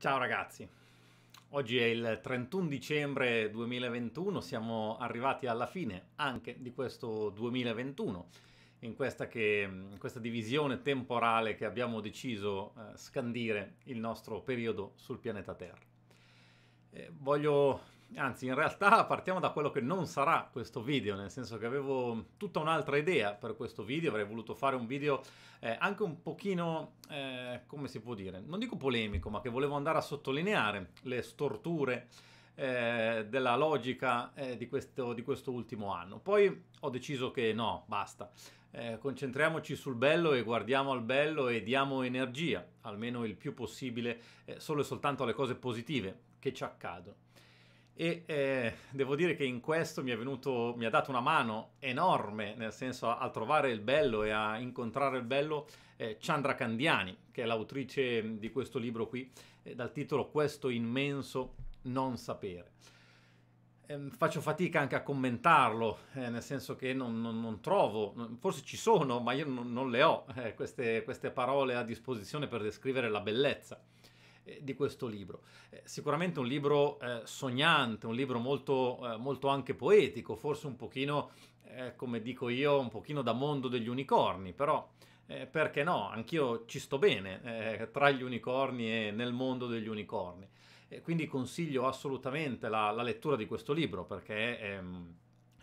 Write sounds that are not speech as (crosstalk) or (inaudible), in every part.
Ciao ragazzi, oggi è il 31 dicembre 2021, siamo arrivati alla fine anche di questo 2021, in questa, che, in questa divisione temporale che abbiamo deciso eh, scandire il nostro periodo sul pianeta Terra. Eh, voglio Anzi, in realtà partiamo da quello che non sarà questo video, nel senso che avevo tutta un'altra idea per questo video, avrei voluto fare un video eh, anche un pochino, eh, come si può dire, non dico polemico, ma che volevo andare a sottolineare le storture eh, della logica eh, di questo, di, questo, ultimo anno. Poi ho deciso che no, basta, eh, concentriamoci sul bello e guardiamo al bello e diamo energia, almeno il più possibile, eh, solo e soltanto alle cose positive che ci accadono e eh, devo dire che in questo mi, venuto, mi ha dato una mano enorme, nel senso a, a, trovare il bello e a incontrare il bello eh, Chandra Candiani, che è l'autrice mm, di questo libro qui, eh, dal titolo Questo immenso non sapere. Ehm, faccio fatica anche a commentarlo, eh, nel senso che non, non, non, trovo, forse ci sono, ma io non, non le ho eh, queste, queste parole a disposizione per descrivere la bellezza eh, di questo libro. Eh, sicuramente un libro eh, sognante, un libro molto, eh, molto, anche poetico, forse un pochino, come dico io, un pochino da mondo degli unicorni, però perché no, anch'io ci sto bene tra gli unicorni e nel mondo degli unicorni. quindi consiglio assolutamente la, la, lettura di questo libro perché... Ehm,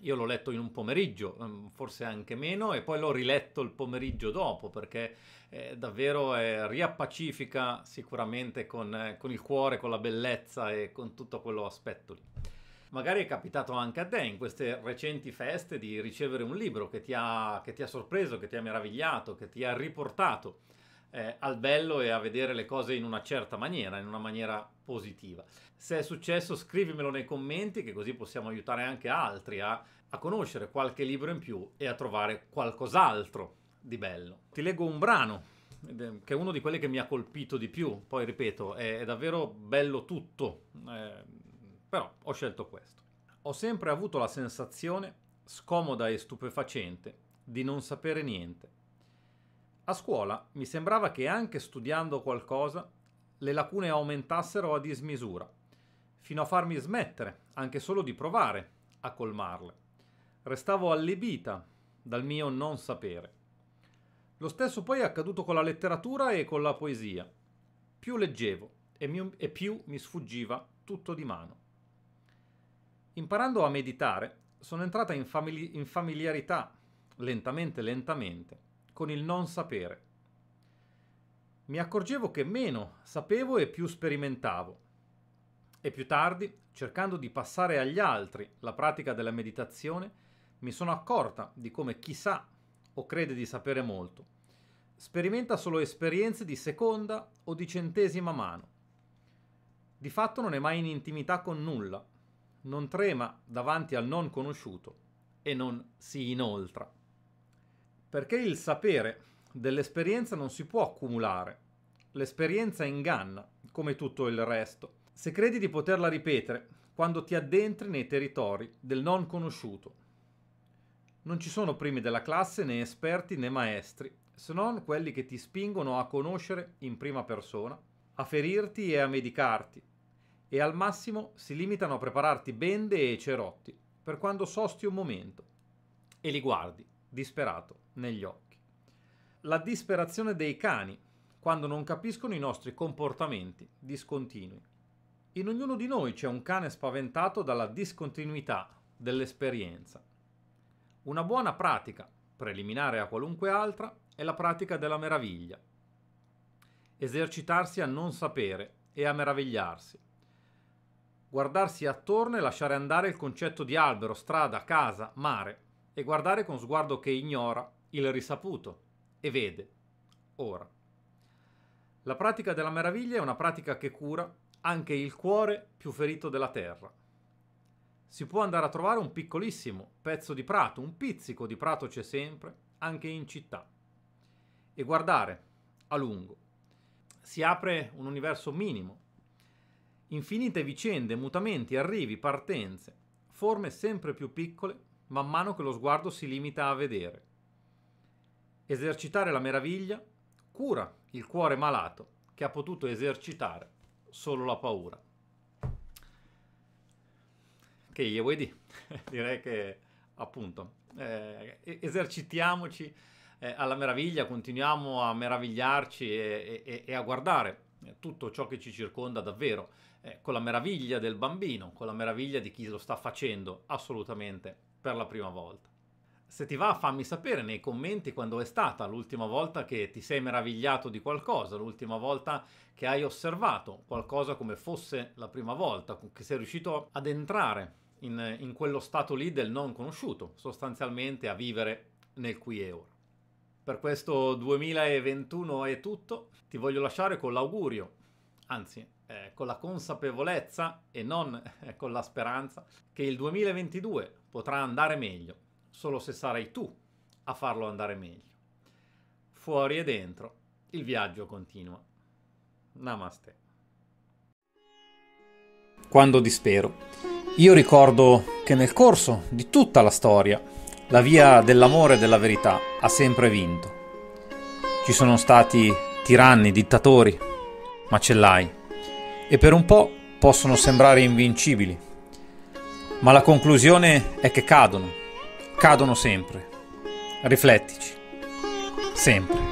io l'ho letto in un pomeriggio, mm, forse anche meno, e poi l'ho riletto il pomeriggio dopo perché eh, davvero eh, riappacifica sicuramente con, eh, con, il cuore, con la bellezza e con tutto quello aspetto lì. Magari è capitato anche a te in queste recenti feste di ricevere un libro che ti ha, che ti ha sorpreso, che ti ha meravigliato, che ti ha riportato eh, al bello e a vedere le cose in una certa maniera, in una maniera positiva. Se è successo scrivimelo nei commenti che così possiamo aiutare anche altri a, a conoscere qualche libro in più e a trovare qualcos'altro di bello. Ti leggo un brano che è uno di quelli che mi ha colpito di più, poi ripeto, è, è davvero bello tutto, eh, però ho scelto questo. Ho sempre avuto la sensazione, scomoda e stupefacente, di non sapere niente a scuola mi sembrava che anche studiando qualcosa le lacune aumentassero a dismisura, fino a farmi smettere, anche solo di provare, a colmarle. Restavo allibita dal mio non sapere. Lo stesso poi è accaduto con la letteratura e con la poesia. Più leggevo e, mi, e più mi sfuggiva tutto di mano. Imparando a meditare, sono entrata in, famili- in familiarità, lentamente, lentamente, con il non sapere. Mi accorgevo che meno sapevo e più sperimentavo. E più tardi, cercando di passare agli altri la pratica della meditazione, mi sono accorta di come chi sa o crede di sapere molto sperimenta solo esperienze di seconda o di centesima mano. Di fatto non è mai in intimità con nulla, non trema davanti al non conosciuto e non si inoltra. Perché il sapere dell'esperienza non si può accumulare. L'esperienza inganna, come tutto il resto. Se credi di poterla ripetere, quando ti addentri nei territori del non conosciuto. Non ci sono primi della classe né esperti né maestri, se non quelli che ti spingono a conoscere in prima persona, a ferirti e a medicarti, e al massimo si limitano a prepararti bende e cerotti per quando sosti un momento e li guardi disperato negli occhi. La disperazione dei cani quando non capiscono i nostri comportamenti discontinui. In ognuno di noi c'è un cane spaventato dalla discontinuità dell'esperienza. Una buona pratica, preliminare a qualunque altra, è la pratica della meraviglia. Esercitarsi a non sapere e a meravigliarsi. Guardarsi attorno e lasciare andare il concetto di albero, strada, casa, mare, e guardare con sguardo che ignora il risaputo e vede, ora. La pratica della meraviglia è una pratica che cura anche il cuore più ferito della terra. Si può andare a trovare un piccolissimo pezzo di prato, un pizzico di prato c'è sempre, anche in città, e guardare a lungo. Si apre un universo minimo, infinite vicende, mutamenti, arrivi, partenze, forme sempre più piccole man mano che lo sguardo si limita a vedere. Esercitare la meraviglia cura il cuore malato che ha potuto esercitare solo la paura. Che gli vuoi dire? (laughs) Direi che appunto eh, esercitiamoci eh, alla meraviglia, continuiamo a meravigliarci e, e, e, a guardare eh, tutto ciò che ci circonda davvero, eh, con la meraviglia del bambino, con la meraviglia di chi lo sta facendo, assolutamente per la prima volta. Se ti va fammi sapere nei commenti quando è stata l'ultima volta che ti sei meravigliato di qualcosa, l'ultima volta che hai osservato qualcosa come fosse la prima volta, che sei riuscito ad entrare in, in quello stato lì del non conosciuto, sostanzialmente a vivere nel qui e ora. Per questo 2021 è tutto, ti voglio lasciare con l'augurio anzi eh, con la consapevolezza e non eh, con la speranza che il 2022 potrà andare meglio solo se sarai tu a farlo andare meglio. Fuori e dentro il viaggio continua. Namaste. Quando dispero, io ricordo che nel corso di tutta la storia la via dell'amore e della verità ha sempre vinto. Ci sono stati tiranni, dittatori, ma ce l'hai. E per un po' possono sembrare invincibili, ma la conclusione è che cadono, cadono sempre. Riflettici, sempre.